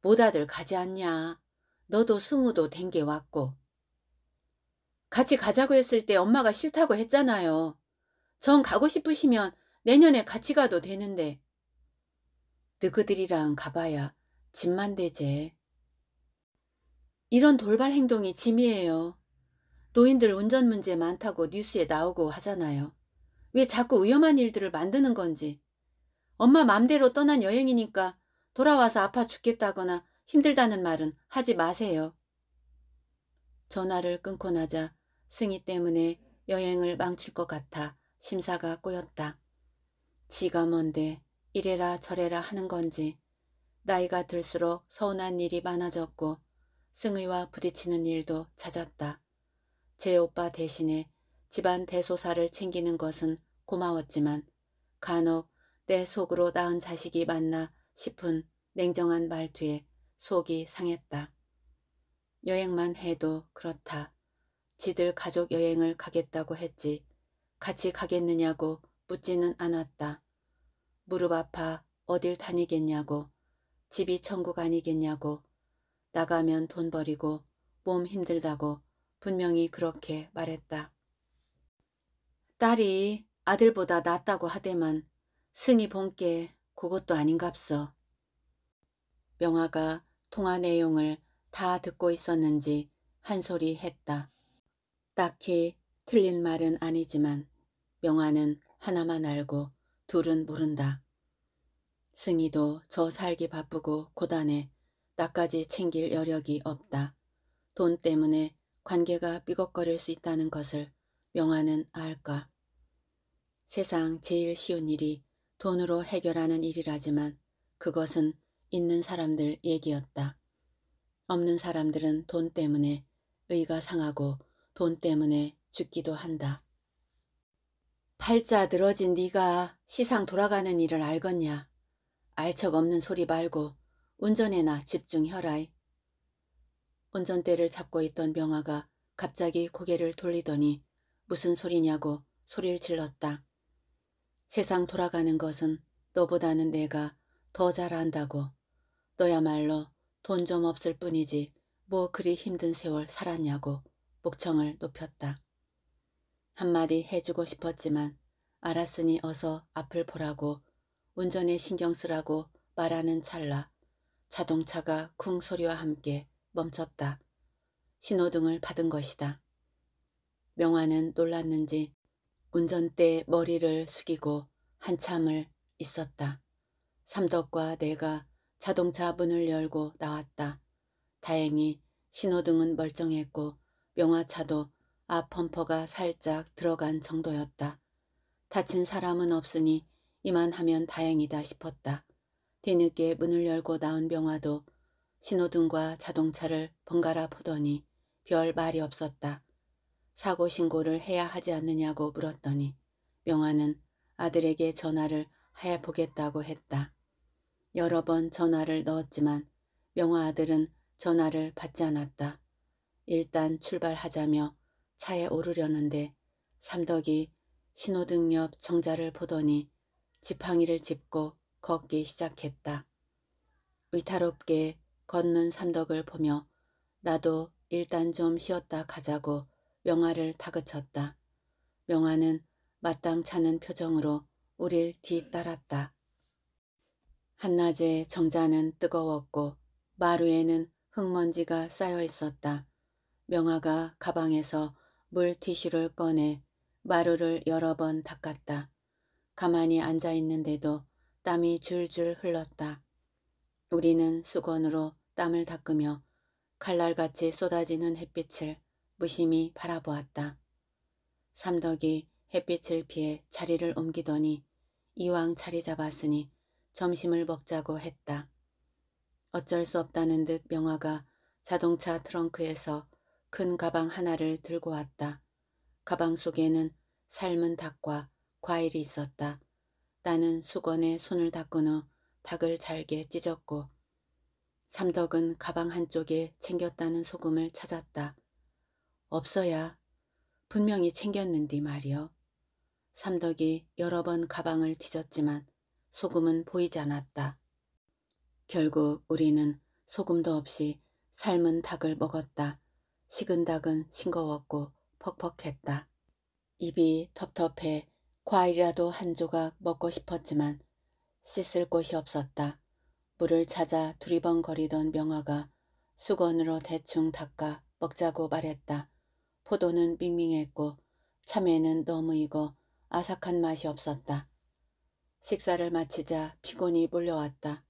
모다들 가지 않냐. 너도 승우도 댕겨 왔고. 같이 가자고 했을 때 엄마가 싫다고 했잖아요. 전 가고 싶으시면 내년에 같이 가도 되는데. 너그들이랑 가봐야 짐만 되제. 이런 돌발 행동이 짐이에요. 노인들 운전 문제 많다고 뉴스에 나오고 하잖아요. 왜 자꾸 위험한 일들을 만드는 건지. 엄마 맘대로 떠난 여행이니까 돌아와서 아파 죽겠다거나 힘들다는 말은 하지 마세요. 전화를 끊고 나자 승희 때문에 여행을 망칠 것 같아 심사가 꼬였다. 지가 뭔데 이래라 저래라 하는 건지 나이가 들수록 서운한 일이 많아졌고 승의와 부딪히는 일도 잦았다. 제 오빠 대신에 집안 대소사를 챙기는 것은 고마웠지만 간혹 내 속으로 낳은 자식이 맞나 싶은 냉정한 말투에 속이 상했다. 여행만 해도 그렇다. 지들 가족 여행을 가겠다고 했지. 같이 가겠느냐고 묻지는 않았다. 무릎 아파 어딜 다니겠냐고 집이 천국 아니겠냐고 나가면 돈 버리고 몸 힘들다고 분명히 그렇게 말했다. 딸이 아들보다 낫다고 하대만 승이 본 게 그것도 아닌갑서. 명아가 통화 내용을 다 듣고 있었는지 한 소리 했다. 딱히 틀린 말은 아니지만 명화는 하나만 알고 둘은 모른다. 승희도 저 살기 바쁘고 고단해 나까지 챙길 여력이 없다. 돈 때문에 관계가 삐걱거릴 수 있다는 것을 명화는 알까. 세상 제일 쉬운 일이 돈으로 해결하는 일이라지만 그것은 있는 사람들 얘기였다. 없는 사람들은 돈 때문에 의가 상하고 돈 때문에 죽기도 한다. 팔자 늘어진 네가 시상 돌아가는 일을 알겄냐 알 척 없는 소리 말고 운전해나 집중혀라이. 운전대를 잡고 있던 명아가 갑자기 고개를 돌리더니 무슨 소리냐고 소리를 질렀다. 세상 돌아가는 것은 너보다는 내가 더잘한다고 너야말로 돈 좀 없을 뿐이지 뭐 그리 힘든 세월 살았냐고 목청을 높였다. 한마디 해주고 싶었지만 알았으니 어서 앞을 보라고 운전에 신경 쓰라고 말하는 찰나 자동차가 쿵 소리와 함께 멈췄다. 신호등을 받은 것이다. 명화는 놀랐는지 운전대 머리를 숙이고 한참을 있었다. 삼덕과 내가 자동차 문을 열고 나왔다. 다행히 신호등은 멀쩡했고 명화차도 앞 아, 범퍼가 살짝 들어간 정도였다. 다친 사람은 없으니 이만하면 다행이다 싶었다. 뒤늦게 문을 열고 나온 명화도 신호등과 자동차를 번갈아 보더니 별 말이 없었다. 사고 신고를 해야 하지 않느냐고 물었더니 명화는 아들에게 전화를 해보겠다고 했다. 여러 번 전화를 넣었지만 명화 아들은 전화를 받지 않았다. 일단 출발하자며 차에 오르려는데 삼덕이 신호등 옆 정자를 보더니 지팡이를 짚고 걷기 시작했다. 의타롭게 걷는 삼덕을 보며 나도 일단 좀 쉬었다 가자고 명화를 다그쳤다. 명화는 마땅찮은 표정으로 우릴 뒤따랐다. 한낮에 정자는 뜨거웠고 마루에는 흙먼지가 쌓여 있었다. 명화가 가방에서 물티슈를 꺼내 마루를 여러 번 닦았다. 가만히 앉아있는데도 땀이 줄줄 흘렀다. 우리는 수건으로 땀을 닦으며 칼날같이 쏟아지는 햇빛을 무심히 바라보았다. 삼덕이 햇빛을 피해 자리를 옮기더니 이왕 자리 잡았으니 점심을 먹자고 했다. 어쩔 수 없다는 듯 명화가 자동차 트렁크에서 큰 가방 하나를 들고 왔다. 가방 속에는 삶은 닭과 과일이 있었다. 나는 수건에 손을 닦은 후 닭을 잘게 찢었고 삼덕은 가방 한쪽에 챙겼다는 소금을 찾았다. 없어야 분명히 챙겼는디 말이여. 삼덕이 여러 번 가방을 뒤졌지만 소금은 보이지 않았다. 결국 우리는 소금도 없이 삶은 닭을 먹었다. 식은닭은 싱거웠고 퍽퍽했다. 입이 텁텁해 과일이라도 한 조각 먹고 싶었지만 씻을 곳이 없었다. 물을 찾아 두리번거리던 명아가 수건으로 대충 닦아 먹자고 말했다. 포도는 밍밍했고 참외는 너무 익어 아삭한 맛이 없었다. 식사를 마치자 피곤이 몰려왔다.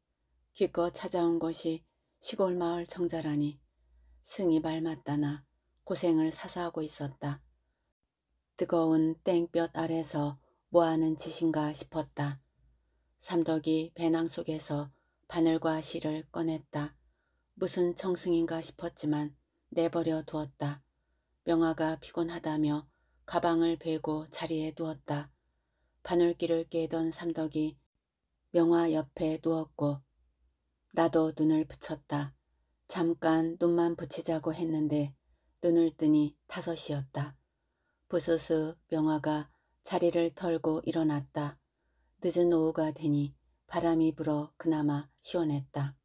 기껏 찾아온 것이 시골 마을 정자라니 승이 밟았다나 고생을 사사하고 있었다. 뜨거운 땡볕 아래서 뭐하는 짓인가 싶었다. 삼덕이 배낭 속에서 바늘과 실을 꺼냈다. 무슨 청승인가 싶었지만 내버려 두었다. 명화가 피곤하다며 가방을 베고 자리에 누웠다. 바늘길을 깨던 삼덕이 명화 옆에 누웠고 나도 눈을 붙였다. 잠깐 눈만 붙이자고 했는데 눈을 뜨니 다섯이었다. 부스스 명화가 자리를 털고 일어났다. 늦은 오후가 되니 바람이 불어 그나마 시원했다.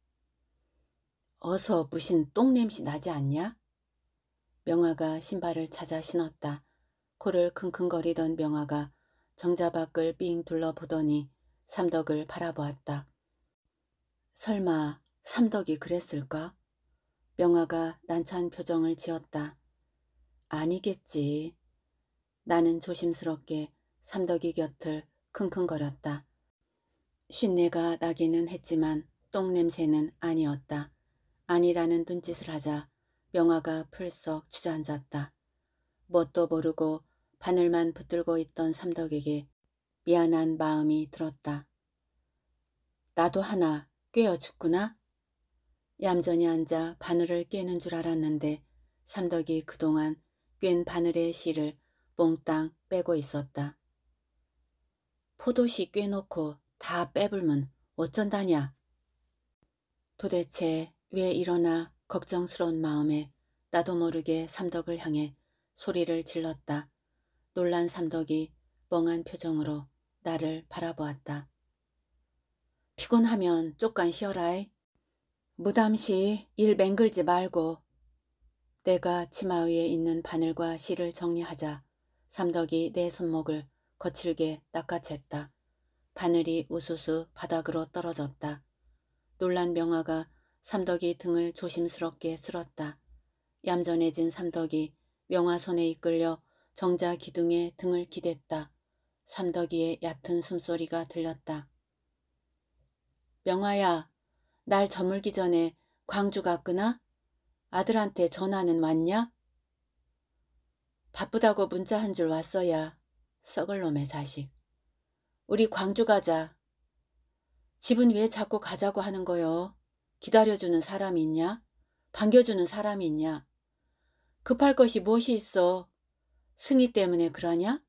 어서 무신 똥냄새 나지 않냐? 명화가 신발을 찾아 신었다. 코를 킁킁거리던 명화가 정자 밖을 삥 둘러보더니 삼덕을 바라보았다. 설마 삼덕이 그랬을까? 명아가 난처한 표정을 지었다. 아니겠지. 나는 조심스럽게 삼덕이 곁을 킁킁거렸다. 쉰내가 나기는 했지만 똥냄새는 아니었다. 아니라는 눈짓을 하자 명아가 풀썩 주저앉았다. 뭣도 모르고 바늘만 붙들고 있던 삼덕에게 미안한 마음이 들었다. 나도 하나 꿰어 죽구나. 얌전히 앉아 바늘을 꿰는 줄 알았는데 삼덕이 그동안 꿰 바늘의 실을 몽땅 빼고 있었다. 포도씨 꿰놓고 다 빼불면 어쩐다냐. 도대체 왜일어나 걱정스러운 마음에 나도 모르게 삼덕을 향해 소리를 질렀다. 놀란 삼덕이 멍한 표정으로 나를 바라보았다. 피곤하면 쪽간 쉬어라이. 무담시 일 맹글지 말고 내가 치마 위에 있는 바늘과 실을 정리하자 삼덕이 내 손목을 거칠게 낚아챘다. 바늘이 우수수 바닥으로 떨어졌다. 놀란 명화가 삼덕이 등을 조심스럽게 쓸었다. 얌전해진 삼덕이 명화 손에 이끌려 정자 기둥에 등을 기댔다. 삼덕이의 얕은 숨소리가 들렸다. 명화야 날 저물기 전에 광주 갔구나? 아들한테 전화는 왔냐? 바쁘다고 문자 한 줄 왔어야. 썩을 놈의 자식. 우리 광주 가자. 집은 왜 자꾸 가자고 하는 거요? 기다려주는 사람이 있냐? 반겨주는 사람이 있냐? 급할 것이 무엇이 있어? 승희 때문에 그러냐?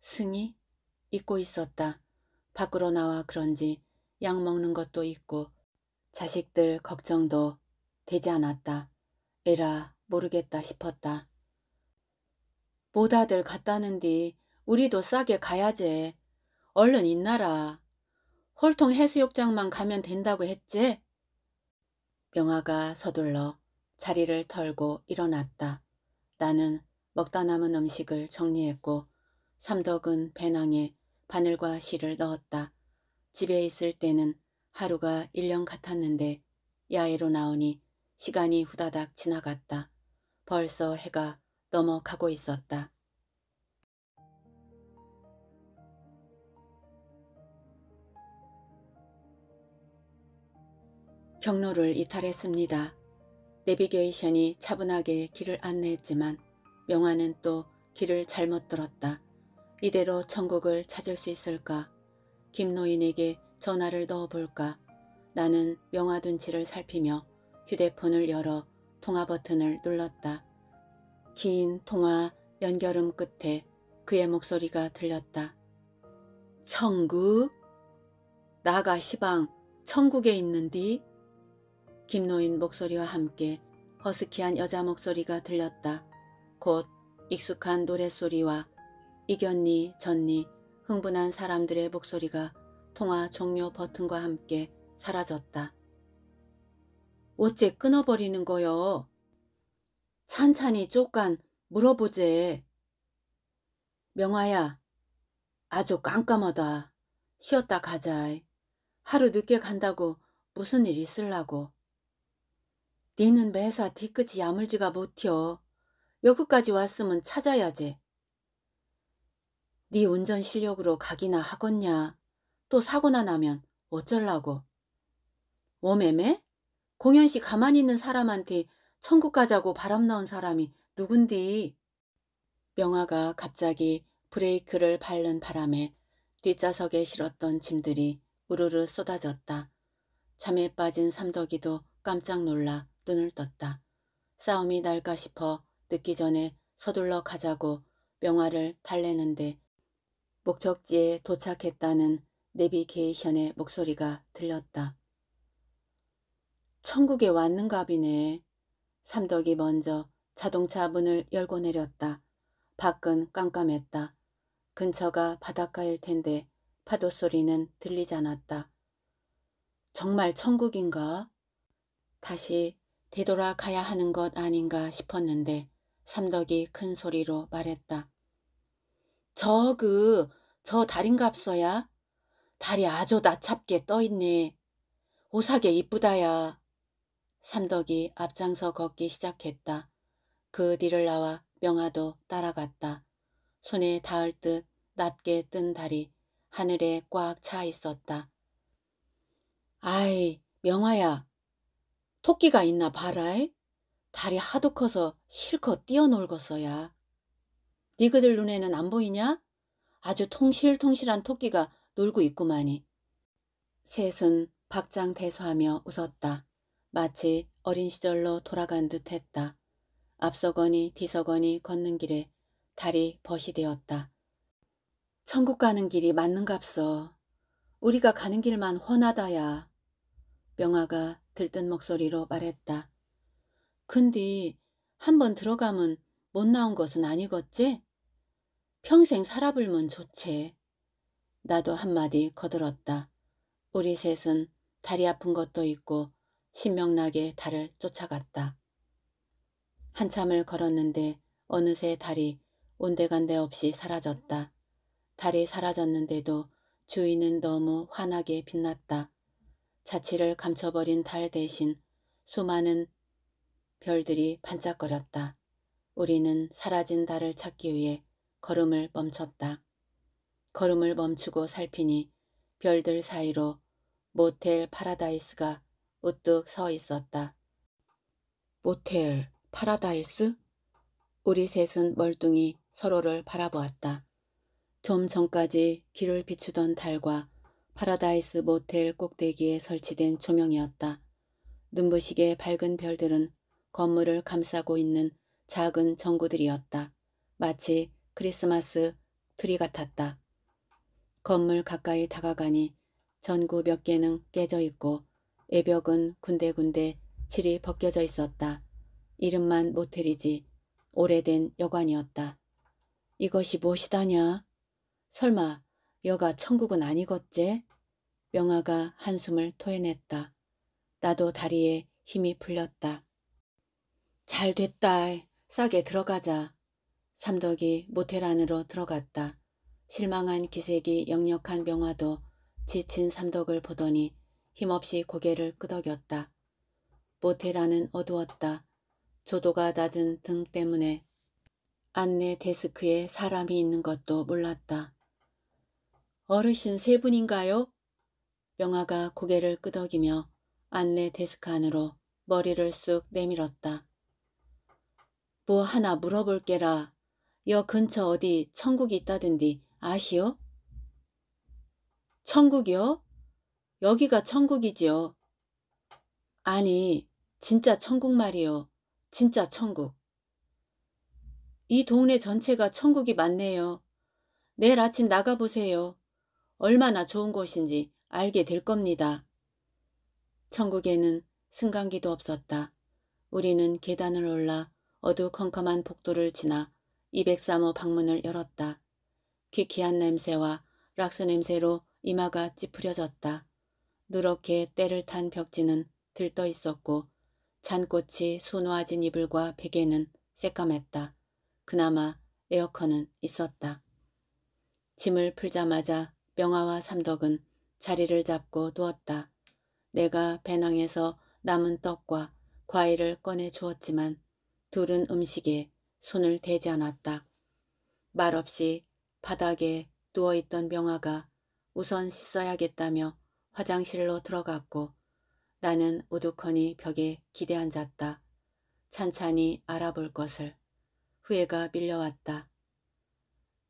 승희? 잊고 있었다. 밖으로 나와 그런지 약 먹는 것도 있고 자식들 걱정도 되지 않았다. 에라 모르겠다 싶었다. 보다들 갔다는디 우리도 싸게 가야지. 얼른 있나라. 홀통 해수욕장만 가면 된다고 했지? 명아가 서둘러 자리를 털고 일어났다. 나는 먹다 남은 음식을 정리했고 삼덕은 배낭에 바늘과 실을 넣었다. 집에 있을 때는 하루가 1년 같았는데 야외로 나오니 시간이 후다닥 지나갔다. 벌써 해가 넘어가고 있었다. 경로를 이탈했습니다. 내비게이션이 차분하게 길을 안내했지만 명화는 또 길을 잘못 들었다. 이대로 천국을 찾을 수 있을까? 김노인에게 전화를 넣어볼까 나는 명화 눈치를 살피며 휴대폰을 열어 통화 버튼을 눌렀다. 긴 통화 연결음 끝에 그의 목소리가 들렸다. 천국? 나가 시방 천국에 있는디? 김노인 목소리와 함께 허스키한 여자 목소리가 들렸다. 곧 익숙한 노랫소리와 이겼니 졌니 흥분한 사람들의 목소리가 통화 종료 버튼과 함께 사라졌다. 어째 끊어버리는 거요? 찬찬히 쪼깐 물어보제. 명아야, 아주 깜깜하다. 쉬었다 가자. 하루 늦게 간다고 무슨 일 있을라고. 니는 매사 뒤끝이 야물지가 못혀. 여기까지 왔으면 찾아야지. 네 운전 실력으로 가기나 하겄냐. 또 사고나 나면 어쩌려고 워매매? 공연시 가만히 있는 사람한테 천국 가자고 바람 나온 사람이 누군디? 명화가 갑자기 브레이크를 밟는 바람에 뒷좌석에 실었던 짐들이 우르르 쏟아졌다. 잠에 빠진 삼덕이도 깜짝 놀라 눈을 떴다. 싸움이 날까 싶어 늦기 전에 서둘러 가자고 명화를 달래는데 목적지에 도착했다는 내비게이션의 목소리가 들렸다. 천국에 왔는가비네 삼덕이 먼저 자동차 문을 열고 내렸다. 밖은 깜깜했다. 근처가 바닷가일 텐데 파도 소리는 들리지 않았다. 정말 천국인가? 다시 되돌아가야 하는 것 아닌가 싶었는데 삼덕이 큰 소리로 말했다. 저그저다린갑서야 다리 아주 나찹게 떠있네. 오사게 이쁘다야. 삼덕이 앞장서 걷기 시작했다. 그 뒤를 나와 명아도 따라갔다. 손에 닿을 듯 낮게 뜬 다리 하늘에 꽉 차 있었다. 아이, 명아야. 토끼가 있나 봐라 다리 하도 커서 실컷 뛰어놀겠어야. 니그들 눈에는 안 보이냐? 아주 통실통실한 토끼가 놀고 있구만이. 셋은 박장대소하며 웃었다. 마치 어린 시절로 돌아간 듯 했다. 앞서거니 뒤서거니 걷는 길에 달이 벗이 되었다. 천국 가는 길이 맞는갑서. 우리가 가는 길만 훤하다야. 명아가 들뜬 목소리로 말했다. 근디 한 번 들어가면 못 나온 것은 아니겠지? 평생 살아불면 좋지. 나도 한마디 거들었다. 우리 셋은 다리 아픈 것도 있고 신명나게 달을 쫓아갔다. 한참을 걸었는데 어느새 달이 온데간데 없이 사라졌다. 달이 사라졌는데도 주인은 너무 환하게 빛났다. 자취를 감춰버린 달 대신 수많은 별들이 반짝거렸다. 우리는 사라진 달을 찾기 위해 걸음을 멈췄다. 걸음을 멈추고 살피니 별들 사이로 모텔 파라다이스가 우뚝 서 있었다. 모텔 파라다이스? 우리 셋은 멀뚱히 서로를 바라보았다. 좀 전까지 길을 비추던 달과 파라다이스 모텔 꼭대기에 설치된 조명이었다. 눈부시게 밝은 별들은 건물을 감싸고 있는 작은 전구들이었다. 마치 크리스마스 트리 같았다. 건물 가까이 다가가니 전구 몇 개는 깨져 있고 애벽은 군데군데 칠이 벗겨져 있었다. 이름만 모텔이지 오래된 여관이었다. 이것이 무엇이다냐? 설마 여가 천국은 아니겠지? 명아가 한숨을 토해냈다. 나도 다리에 힘이 풀렸다. 잘 됐다. 싸게 들어가자. 삼덕이 모텔 안으로 들어갔다. 실망한 기색이 역력한 명화도 지친 삼덕을 보더니 힘없이 고개를 끄덕였다. 모텔 안은 어두웠다. 조도가 낮은 등 때문에 안내 데스크에 사람이 있는 것도 몰랐다. 어르신 세 분인가요? 명화가 고개를 끄덕이며 안내 데스크 안으로 머리를 쑥 내밀었다. 뭐 하나 물어볼게라. 여 근처 어디 천국이 있다던디 아시오? 천국이요? 여기가 천국이지요. 아니, 진짜 천국 말이요. 진짜 천국. 이 동네 전체가 천국이 맞네요. 내일 아침 나가보세요. 얼마나 좋은 곳인지 알게 될 겁니다. 천국에는 승강기도 없었다. 우리는 계단을 올라 어두컴컴한 복도를 지나 203호 방문을 열었다. 귀퀴한 냄새와 락스 냄새로 이마가 찌푸려졌다. 누렇게 때를 탄 벽지는 들떠 있었고 잔꽃이 수놓진 이불과 베개는 새까맸다. 그나마 에어컨은 있었다. 짐을 풀자마자 명아와 삼덕은 자리를 잡고 누웠다. 내가 배낭에서 남은 떡과 과일을 꺼내 주었지만 둘은 음식에 손을 대지 않았다. 말없이 바닥에 누워있던 명아가 우선 씻어야겠다며 화장실로 들어갔고 나는 우두커니 벽에 기대 앉았다. 찬찬히 알아볼 것을. 후회가 밀려왔다.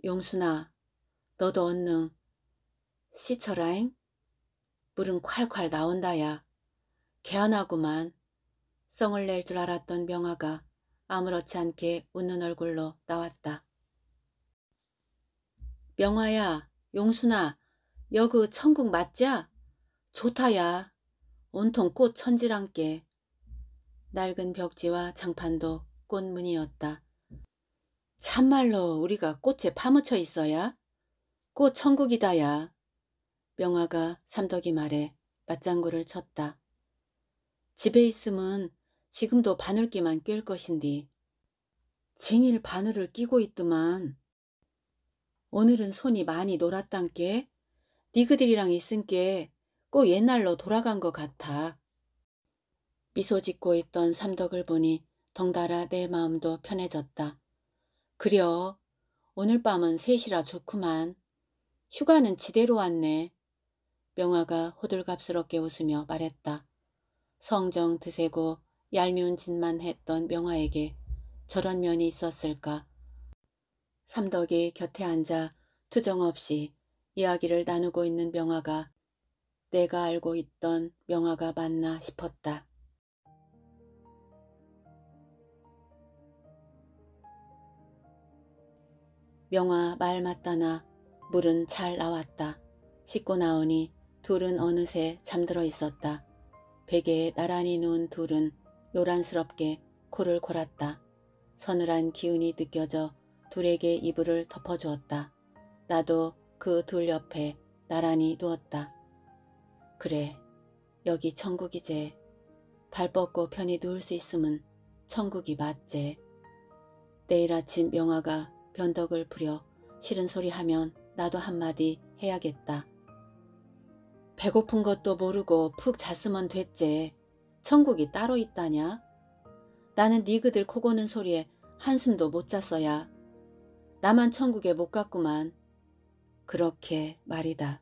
용순아, 너도 언능 시처라잉? 물은 콸콸 나온다야. 개안하구만. 성을 낼 줄 알았던 명아가 아무렇지 않게 웃는 얼굴로 나왔다. 명화야, 용순아, 여그 천국 맞자? 좋다야. 온통 꽃 천지랑께. 낡은 벽지와 장판도 꽃무늬였다. 참말로 우리가 꽃에 파묻혀 있어야? 꽃 천국이다야. 명화가 삼덕이 말에 맞장구를 쳤다. 집에 있으면 지금도 바늘끼만 낄 것인디. 쟁일 바늘을 끼고 있더만. 오늘은 손이 많이 놀았단께 니그들이랑 있은께 꼭 옛날로 돌아간 것 같아. 미소 짓고 있던 삼덕을 보니 덩달아 내 마음도 편해졌다. 그려 오늘 밤은 셋이라 좋구만. 휴가는 지대로 왔네. 명화가 호들갑스럽게 웃으며 말했다. 성정 드세고 얄미운 짓만 했던 명화에게 저런 면이 있었을까. 삼덕이 곁에 앉아 투정없이 이야기를 나누고 있는 명화가 내가 알고 있던 명화가 맞나 싶었다. 명화 말 맞다나 물은 잘 나왔다. 씻고 나오니 둘은 어느새 잠들어 있었다. 베개에 나란히 누운 둘은 노란스럽게 코를 골았다. 서늘한 기운이 느껴져 둘에게 이불을 덮어주었다. 나도 그 둘 옆에 나란히 누웠다. 그래, 여기 천국이제. 발 뻗고 편히 누울 수있으면 천국이 맞제. 내일 아침 명화가 변덕을 부려 싫은 소리 하면 나도 한마디 해야겠다. 배고픈 것도 모르고 푹 잤으면 됐제. 천국이 따로 있다냐? 나는 니그들 네 코고는 소리에 한숨도 못 잤어야. 나만 천국에 못 갔구만. 그렇게 말이다.